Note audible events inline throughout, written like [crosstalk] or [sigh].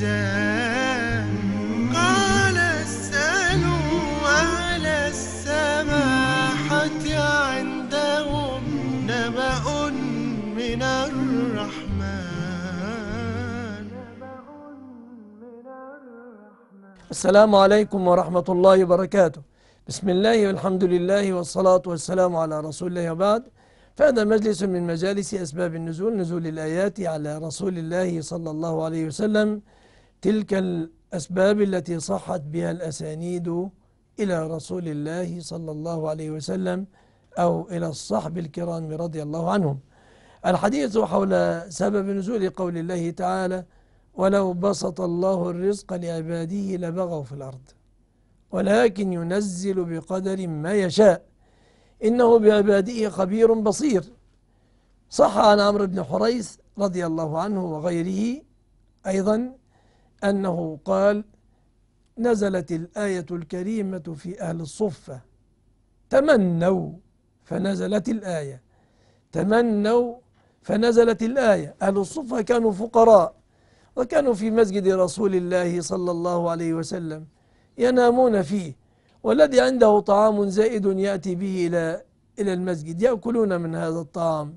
قال على السماحة عندهم نبأ من الرحمن السلام عليكم ورحمة الله وبركاته بسم الله والحمد لله والصلاة والسلام على رسول الله وبعد فهذا مجلس من مجالس أسباب النزول نزول الآيات على رسول الله صلى الله عليه وسلم تلك الأسباب التي صحت بها الأسانيد إلى رسول الله صلى الله عليه وسلم أو إلى الصحب الكرام رضي الله عنهم الحديث حول سبب نزول قول الله تعالى ولو بسط الله الرزق لعباده لبغوا في الأرض ولكن ينزل بقدر ما يشاء إنه بعباده خبير بصير صح عن عمرو بن حريث رضي الله عنه وغيره أيضا أنه قال نزلت الآية الكريمة في أهل الصفة تمنوا فنزلت الآية تمنوا فنزلت الآية أهل الصفة كانوا فقراء وكانوا في مسجد رسول الله صلى الله عليه وسلم ينامون فيه والذي عنده طعام زائد يأتي به إلى إلى المسجد يأكلون من هذا الطعام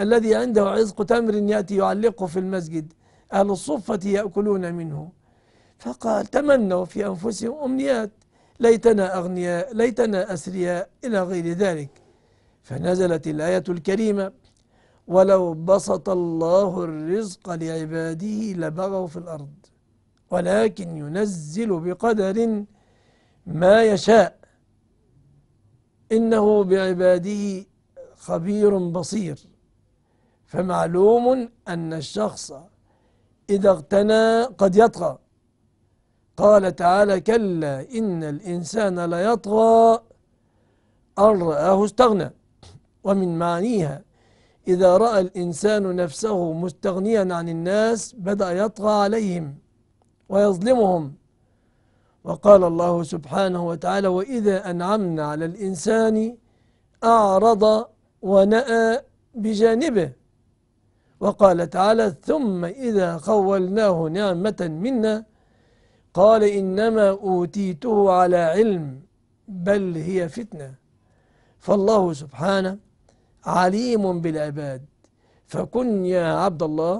الذي عنده عزق تمر يأتي يعلقه في المسجد أهل الصفة يأكلون منه فقال تمنوا في أنفسهم أمنيات ليتنا أغنياء ليتنا أسرياء إلى غير ذلك فنزلت الآية الكريمة ولو بسط الله الرزق لعباده لبغوا في الأرض ولكن ينزل بقدر ما يشاء إنه بعباده خبير بصير فمعلوم أن الشخص إذا اغتنى قد يطغى قال تعالى كلا إن الإنسان ليطغى أن رآه استغنى ومن معانيها إذا رأى الإنسان نفسه مستغنيا عن الناس بدأ يطغى عليهم ويظلمهم وقال الله سبحانه وتعالى وإذا أنعمنا على الإنسان أعرض ونأى بجانبه وقال تعالى ثم إذا خولناه نعمة منا قال إنما أوتيته على علم بل هي فتنة فالله سبحانه عليم بالعباد فكن يا عبد الله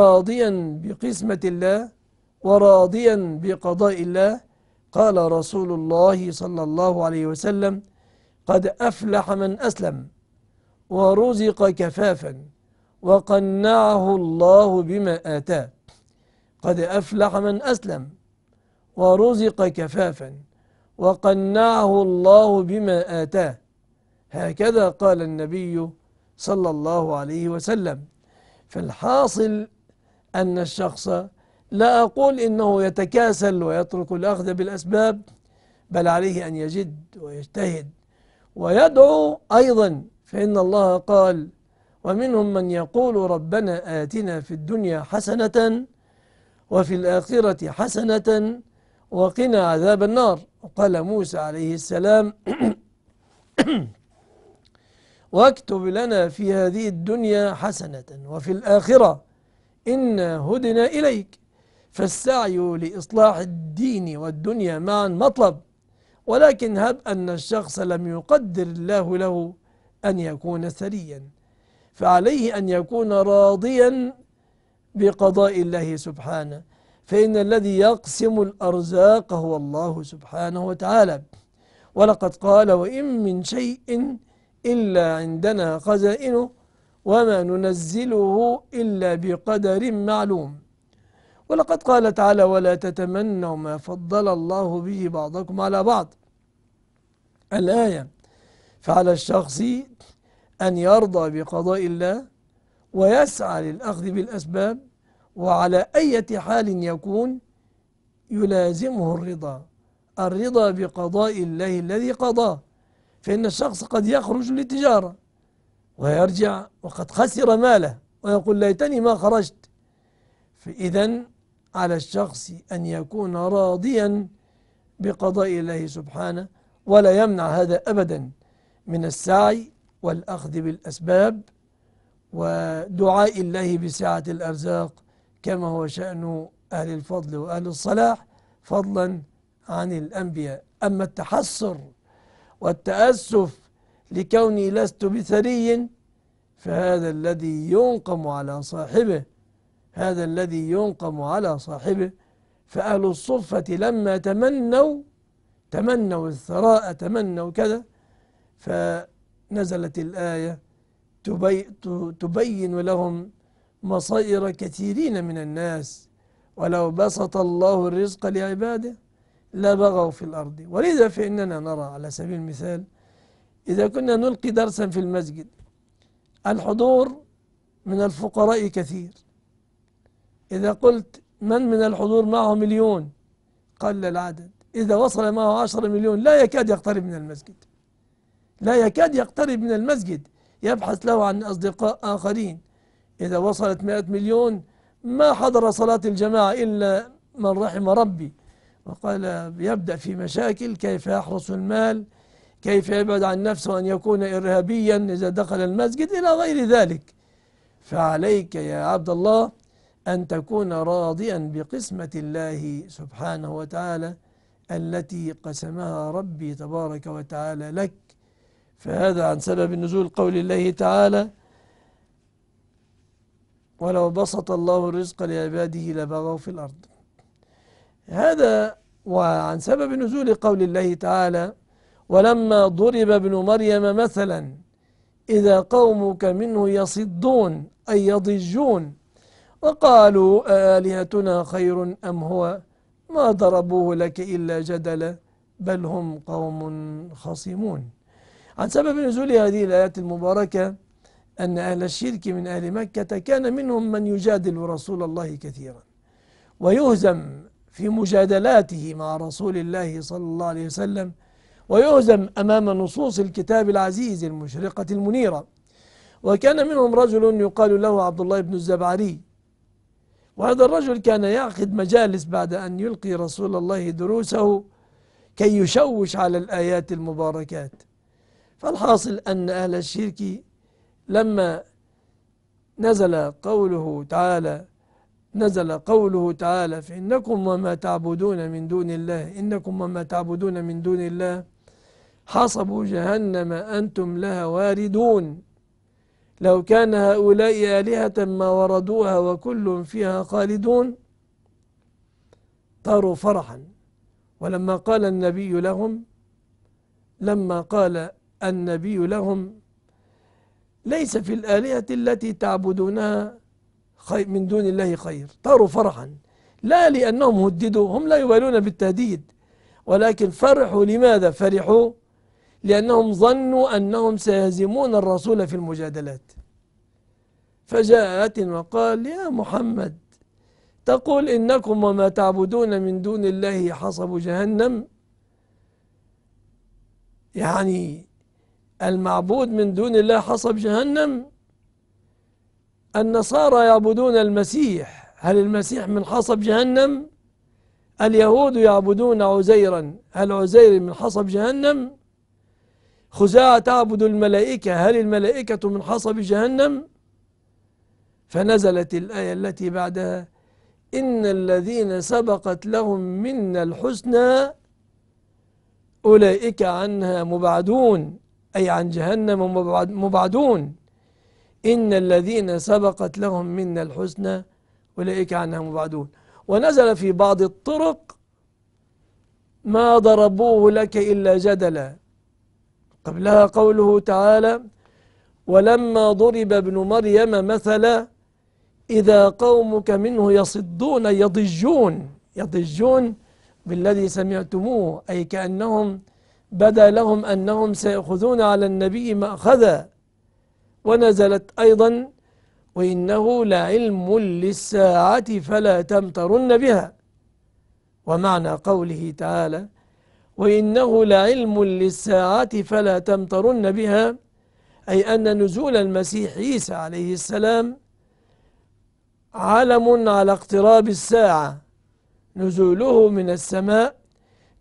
راضيا بقسمة الله وراضيا بقضاء الله قال رسول الله صلى الله عليه وسلم قد أفلح من أسلم ورزق كفافا وقنعه الله بما آتاه قد أفلح من أسلم ورزق كفافا وقنعه الله بما آتاه هكذا قال النبي صلى الله عليه وسلم فالحاصل أن الشخص لا أقول إنه يتكاسل ويترك الأخذ بالأسباب بل عليه أن يجد ويجتهد ويدعو أيضا فإن الله قال ومنهم من يقول ربنا آتنا في الدنيا حسنة وفي الآخرة حسنة وقنا عذاب النار وقال موسى عليه السلام [clears throat] واكتب لنا في هذه الدنيا حسنة وفي الآخرة إنا هدنا إليك فالسعي لإصلاح الدين والدنيا معا مطلب ولكن هب أن الشخص لم يقدر الله له أن يكون ثريا فعليه أن يكون راضيا بقضاء الله سبحانه فإن الذي يقسم الأرزاق هو الله سبحانه وتعالى ولقد قال وإن من شيء إلا عندنا خزائنه وما ننزله إلا بقدر معلوم ولقد قال تعالى ولا تتمنوا ما فضل الله به بعضكم على بعض الآية فعلى الشخص أن يرضى بقضاء الله ويسعى للأخذ بالأسباب وعلى أي حال يكون يلازمه الرضا الرضا بقضاء الله الذي قضاه فإن الشخص قد يخرج للتجارة ويرجع وقد خسر ماله ويقول ليتني ما خرجت فإذا على الشخص أن يكون راضيا بقضاء الله سبحانه ولا يمنع هذا أبدا من السعي والأخذ بالأسباب ودعاء الله بسعة الأرزاق كما هو شأن أهل الفضل وأهل الصلاح فضلا عن الأنبياء أما التحسر والتأسف لكوني لست بثري فهذا الذي ينقم على صاحبه هذا الذي ينقم على صاحبه فأهل الصفة لما تمنوا تمنوا الثراء تمنوا كذا ف نزلت الآية تبي تبين لهم مصائر كثيرين من الناس ولو بسط الله الرزق لعباده لبغوا في الأرض ولذا فإننا نرى على سبيل المثال إذا كنا نلقي درسا في المسجد الحضور من الفقراء كثير إذا قلت من من الحضور معه مليون قل العدد إذا وصل معه عشر مليون لا يكاد يقترب من المسجد لا يكاد يقترب من المسجد يبحث له عن أصدقاء آخرين إذا وصلت مئة مليون ما حضر صلاة الجماعة إلا من رحم ربي وقال يبدأ في مشاكل كيف يحرس المال كيف يبعد عن نفسه أن يكون إرهابيا إذا دخل المسجد إلى غير ذلك فعليك يا عبد الله أن تكون راضيا بقسمة الله سبحانه وتعالى التي قسمها ربي تبارك وتعالى لك فهذا عن سبب نزول قول الله تعالى ولو بسط الله الرزق لعباده لبغوا في الأرض هذا وعن سبب نزول قول الله تعالى ولما ضرب ابن مريم مثلا إذا قومك منه يصدون أي يضجون وقالوا آلهتنا خير أم هو ما ضربوه لك إلا جدلا بل هم قوم خصمون عن سبب نزول هذه الآيات المباركة أن أهل الشرك من أهل مكة كان منهم من يجادل رسول الله كثيرا ويهزم في مجادلاته مع رسول الله صلى الله عليه وسلم ويهزم أمام نصوص الكتاب العزيز المشرقة المنيرة وكان منهم رجل يقال له عبد الله بن الزبعري وهذا الرجل كان يعقد مجالس بعد أن يلقي رسول الله دروسه كي يشوش على الآيات المباركات فالحاصل أن أهل الشرك لما نزل قوله تعالى نزل قوله تعالى فإنكم وما تعبدون من دون الله إنكم وما تعبدون من دون الله حصبوا جهنم أنتم لها واردون لو كان هؤلاء آلهة ما وردوها وكل فيها خالدون طاروا فرحا ولما قال النبي لهم لما قال النبي لهم ليس في الآلهة التي تعبدونها خير من دون الله خير طاروا فرحا لا لأنهم هددوا هم لا يبالون بالتهديد ولكن فرحوا لماذا فرحوا لأنهم ظنوا أنهم سيهزمون الرسول في المجادلات فجاء آت وقال يا محمد تقول إنكم وما تعبدون من دون الله حصب جهنم يعني المعبود من دون الله حصب جهنم النصارى يعبدون المسيح هل المسيح من حصب جهنم اليهود يعبدون عزيرا هل عزير من حصب جهنم خزاعة تعبد الملائكة هل الملائكة من حصب جهنم فنزلت الآية التي بعدها إن الذين سبقت لهم منا الحسنى أولئك عنها مبعدون أي عن جهنم مبعدون إن الذين سبقت لهم منا الحسنى أولئك عنها مبعدون ونزل في بعض الطرق ما ضربوه لك إلا جدلا قبلها قوله تعالى ولما ضرب ابن مريم مثلا إذا قومك منه يصدون يضجون يضجون بالذي سمعتموه أي كأنهم بدا لهم أنهم سيأخذون على النبي مأخذا ونزلت أيضا وإنه لعلم للساعة فلا تمترن بها ومعنى قوله تعالى وإنه لعلم للساعة فلا تمترن بها أي أن نزول المسيح عيسى عليه السلام علم على اقتراب الساعة نزوله من السماء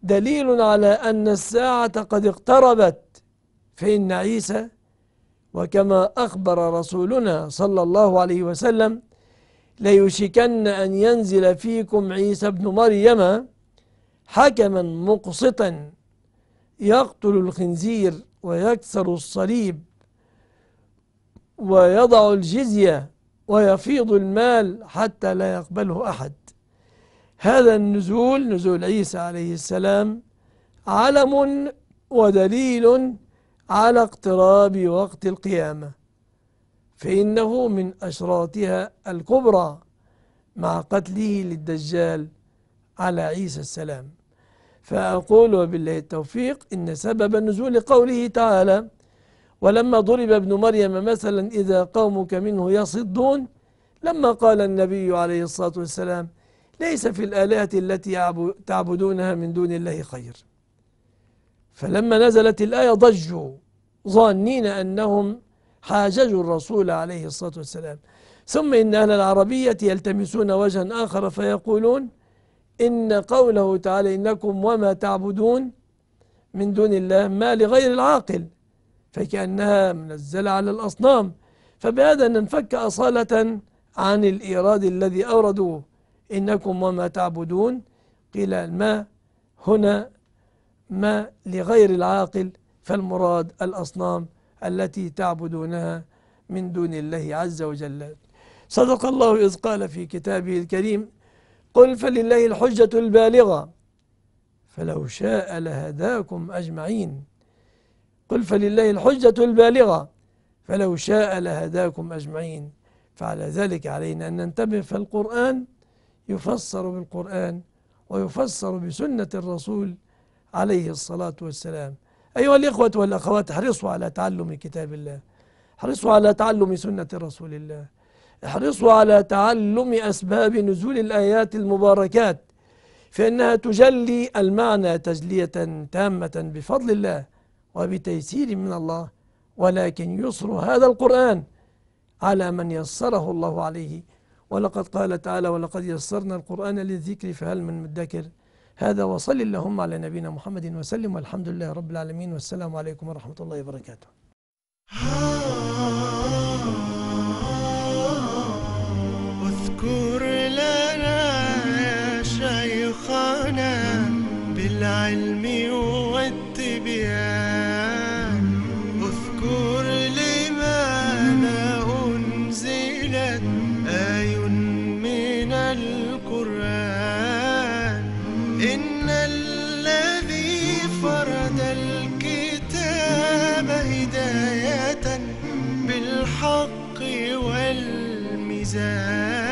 دليل على أن الساعة قد اقتربت فإن عيسى وكما أخبر رسولنا صلى الله عليه وسلم ليوشكن أن ينزل فيكم عيسى ابن مريم حكما مقسطا يقتل الخنزير ويكسر الصليب ويضع الجزية ويفيض المال حتى لا يقبله أحد هذا النزول نزول عيسى عليه السلام علم ودليل على اقتراب وقت القيامة فإنه من أشراطها الكبرى مع قتله للدجال على عيسى السلام فأقول وبالله التوفيق إن سبب نزول قوله تعالى ولما ضرب ابن مريم مثلا إذا قومك منه يصدون لما قال النبي عليه الصلاة والسلام ليس في الآلهة التي تعبدونها من دون الله خير فلما نزلت الآية ضجوا ظانين أنهم حاججوا الرسول عليه الصلاة والسلام ثم إن أهل العربية يلتمسون وجها آخر فيقولون إن قوله تعالى إنكم وما تعبدون من دون الله ما لغير العاقل فكأنها منزلة على الأصنام فبهذا ننفك أصالة عن الإيراد الذي أوردوه إنكم وما تعبدون قيل ما هنا ما لغير العاقل فالمراد الأصنام التي تعبدونها من دون الله عز وجل صدق الله إذ قال في كتابه الكريم قل فلله الحجة البالغة فلو شاء لهداكم أجمعين قل فلله الحجة البالغة فلو شاء لهداكم أجمعين فعلى ذلك علينا أن ننتبه فالقرآن يفسر بالقرآن ويفسر بسنة الرسول عليه الصلاة والسلام أيها الإخوة والأخوات احرصوا على تعلم كتاب الله احرصوا على تعلم سنة رسول الله احرصوا على تعلم أسباب نزول الآيات المباركات فإنها تجلي المعنى تجلية تامة بفضل الله وبتيسير من الله ولكن يصر هذا القرآن على من يسره الله عليه ولقد قال تعالى ولقد يسرنا القرآن للذكر فهل من مدكر هذا وصل اللهم على نبينا محمد وسلم والحمد لله رب العالمين والسلام عليكم ورحمة الله وبركاته الحق والميزان